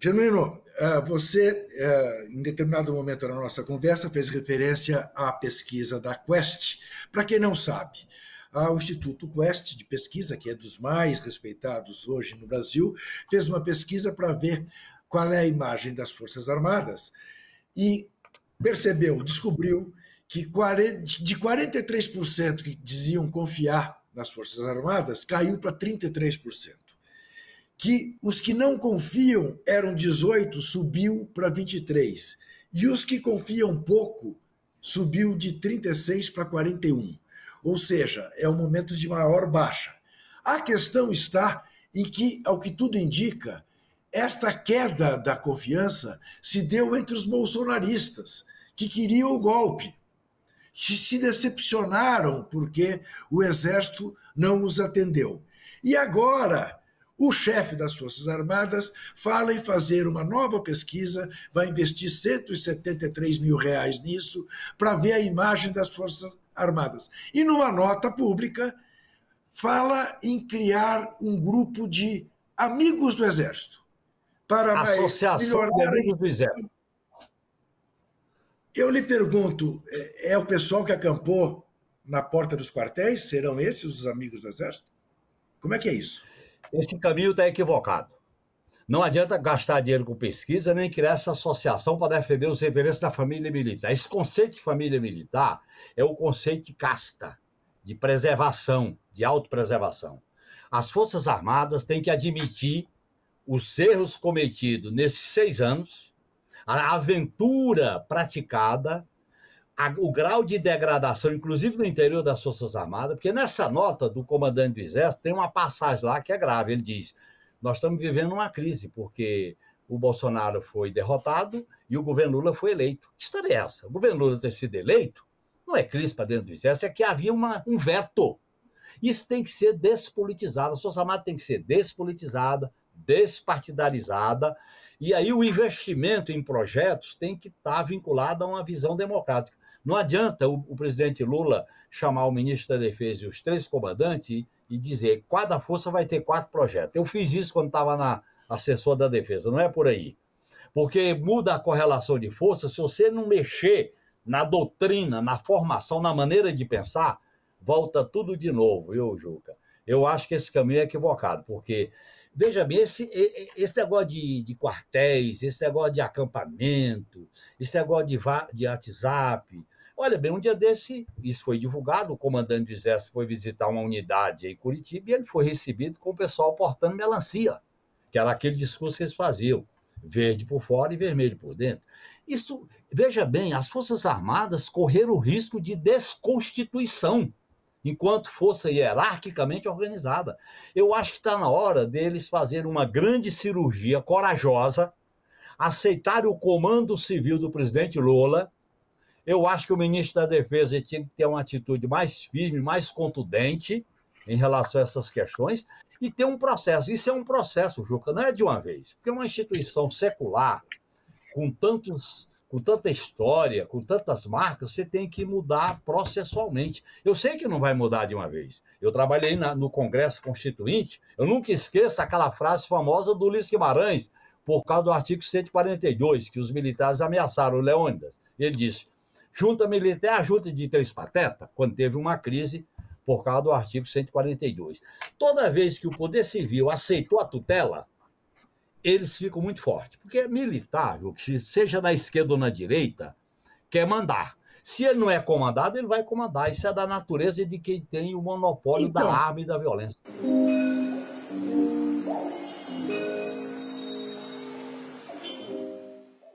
Genuíno, é, você, é, em determinado momento da nossa conversa, fez referência à pesquisa da Quest. Para quem não sabe, o Instituto Quest de Pesquisa, que é dos mais respeitados hoje no Brasil, fez uma pesquisa para ver qual é a imagem das Forças Armadas e percebeu, descobriu que de 43% que diziam confiar nas Forças Armadas, caiu para 33% que os que não confiam eram 18, subiu para 23. E os que confiam pouco, subiu de 36 para 41. Ou seja, é um momento de maior baixa. A questão está em que, ao que tudo indica, esta queda da confiança se deu entre os bolsonaristas, que queriam o golpe, que se decepcionaram porque o exército não os atendeu. E agora o chefe das Forças Armadas fala em fazer uma nova pesquisa, vai investir 173 mil reais nisso, para ver a imagem das Forças Armadas. E numa nota pública, fala em criar um grupo de amigos do Exército. Para Associação de Amigos do Exército. Eu lhe pergunto, é, é o pessoal que acampou na porta dos quartéis? Serão esses os amigos do Exército? Como é que é isso? Esse caminho está equivocado. Não adianta gastar dinheiro com pesquisa nem criar essa associação para defender os interesses da família militar. Esse conceito de família militar é o conceito de casta, de preservação, de autopreservação. As Forças Armadas têm que admitir os erros cometidos nesses seis anos, a aventura praticada a, o grau de degradação, inclusive no interior das Forças Armadas, porque nessa nota do comandante do Exército tem uma passagem lá que é grave. Ele diz: nós estamos vivendo uma crise, porque o Bolsonaro foi derrotado e o governo Lula foi eleito. Que história é essa? O governo Lula ter sido eleito não é crise para dentro do exército, é que havia uma, um veto. Isso tem que ser despolitizado, a Força Armada tem que ser despolitizada, despartidarizada, e aí o investimento em projetos tem que estar tá vinculado a uma visão democrática. Não adianta o, o, presidente Lula chamar o ministro da Defesa e os três comandantes e, dizer cada força vai ter quatro projetos. Eu fiz isso quando estava na assessor da defesa, não é por aí. Porque muda a correlação de força, se você não mexer na doutrina, na formação, na maneira de pensar, volta tudo de novo, viu, Juca? Eu acho que esse caminho é equivocado, porque, veja bem, esse, esse negócio de, de quartéis, esse negócio de acampamento, esse negócio de, de WhatsApp, Olha bem, um dia desse, isso foi divulgado, o comandante do exército foi visitar uma unidade em Curitiba e ele foi recebido com o pessoal portando melancia, que era aquele discurso que eles faziam, verde por fora e vermelho por dentro. Isso, veja bem, as Forças Armadas correram o risco de desconstituição enquanto força hierarquicamente organizada. Eu acho que está na hora deles fazerem uma grande cirurgia corajosa, aceitar o comando civil do presidente Lula, eu acho que o ministro da Defesa tinha que ter uma atitude mais firme, mais contundente em relação a essas questões e ter um processo. Isso é um processo, Juca, não é de uma vez. Porque uma instituição secular, com tantos com tanta história, com tantas marcas, você tem que mudar processualmente. Eu sei que não vai mudar de uma vez. Eu trabalhei na, no Congresso Constituinte, eu nunca esqueço aquela frase famosa do Luiz Guimarães, por causa do artigo 142, que os militares ameaçaram o Leônidas. Ele disse: Junta militar, a junta de três patetas, quando teve uma crise por causa do artigo 142. Toda vez que o Poder Civil aceitou a tutela, eles ficam muito fortes. Porque é militar, seja na esquerda ou na direita, quer mandar. Se ele não é comandado, ele vai comandar. Isso é da natureza de quem tem o monopólio então... da arma e da violência.